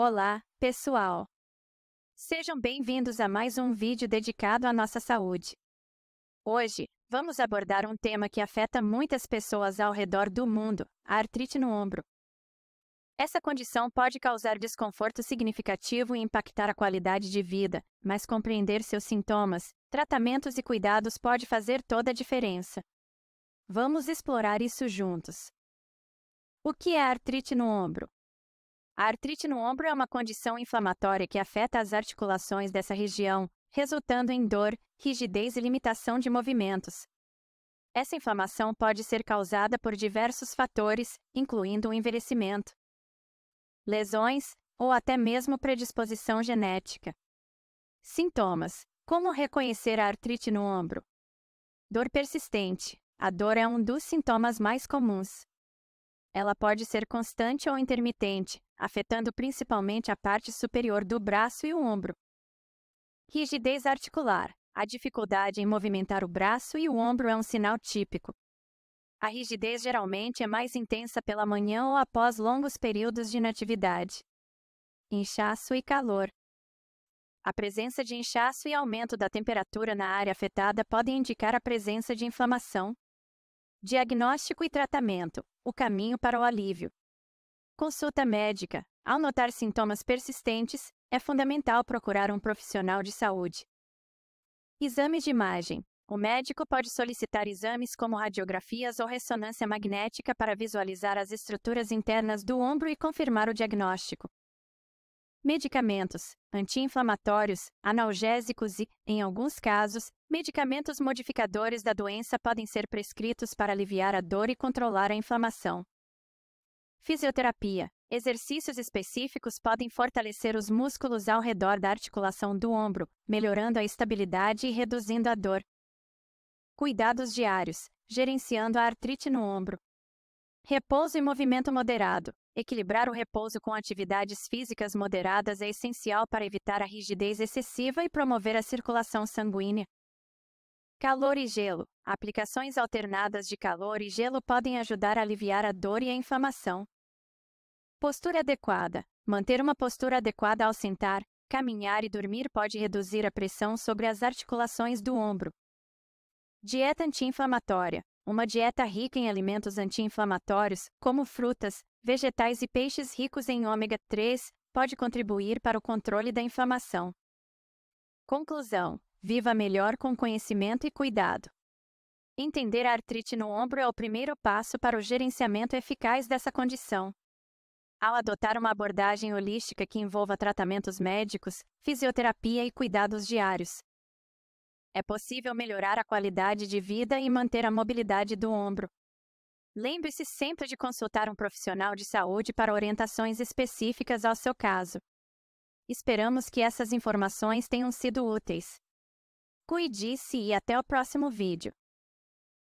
Olá, pessoal! Sejam bem-vindos a mais um vídeo dedicado à nossa saúde. Hoje, vamos abordar um tema que afeta muitas pessoas ao redor do mundo, a artrite no ombro. Essa condição pode causar desconforto significativo e impactar a qualidade de vida, mas compreender seus sintomas, tratamentos e cuidados pode fazer toda a diferença. Vamos explorar isso juntos. O que é artrite no ombro? A artrite no ombro é uma condição inflamatória que afeta as articulações dessa região, resultando em dor, rigidez e limitação de movimentos. Essa inflamação pode ser causada por diversos fatores, incluindo o envelhecimento, lesões ou até mesmo predisposição genética. Sintomas: Como reconhecer a artrite no ombro? Dor persistente. A dor é um dos sintomas mais comuns. Ela pode ser constante ou intermitente, afetando principalmente a parte superior do braço e o ombro. Rigidez articular. A dificuldade em movimentar o braço e o ombro é um sinal típico. A rigidez geralmente é mais intensa pela manhã ou após longos períodos de inatividade. Inchaço e calor. A presença de inchaço e aumento da temperatura na área afetada podem indicar a presença de inflamação. Diagnóstico e tratamento: o caminho para o alívio. Consulta médica. Ao notar sintomas persistentes, é fundamental procurar um profissional de saúde. Exames de imagem. O médico pode solicitar exames como radiografias ou ressonância magnética para visualizar as estruturas internas do ombro e confirmar o diagnóstico. Medicamentos, anti-inflamatórios, analgésicos e, em alguns casos, medicamentos modificadores da doença podem ser prescritos para aliviar a dor e controlar a inflamação. Fisioterapia. Exercícios específicos podem fortalecer os músculos ao redor da articulação do ombro, melhorando a estabilidade e reduzindo a dor. Cuidados diários. Gerenciando a artrite no ombro. Repouso e movimento moderado. Equilibrar o repouso com atividades físicas moderadas é essencial para evitar a rigidez excessiva e promover a circulação sanguínea. Calor e gelo. Aplicações alternadas de calor e gelo podem ajudar a aliviar a dor e a inflamação. Postura adequada. Manter uma postura adequada ao sentar, caminhar e dormir pode reduzir a pressão sobre as articulações do ombro. Dieta anti-inflamatória. Uma dieta rica em alimentos anti-inflamatórios, como frutas, vegetais e peixes ricos em ômega 3, pode contribuir para o controle da inflamação. Conclusão: viva melhor com conhecimento e cuidado. Entender a artrite no ombro é o primeiro passo para o gerenciamento eficaz dessa condição. Ao adotar uma abordagem holística que envolva tratamentos médicos, fisioterapia e cuidados diários, é possível melhorar a qualidade de vida e manter a mobilidade do ombro. Lembre-se sempre de consultar um profissional de saúde para orientações específicas ao seu caso. Esperamos que essas informações tenham sido úteis. Cuide-se e até o próximo vídeo.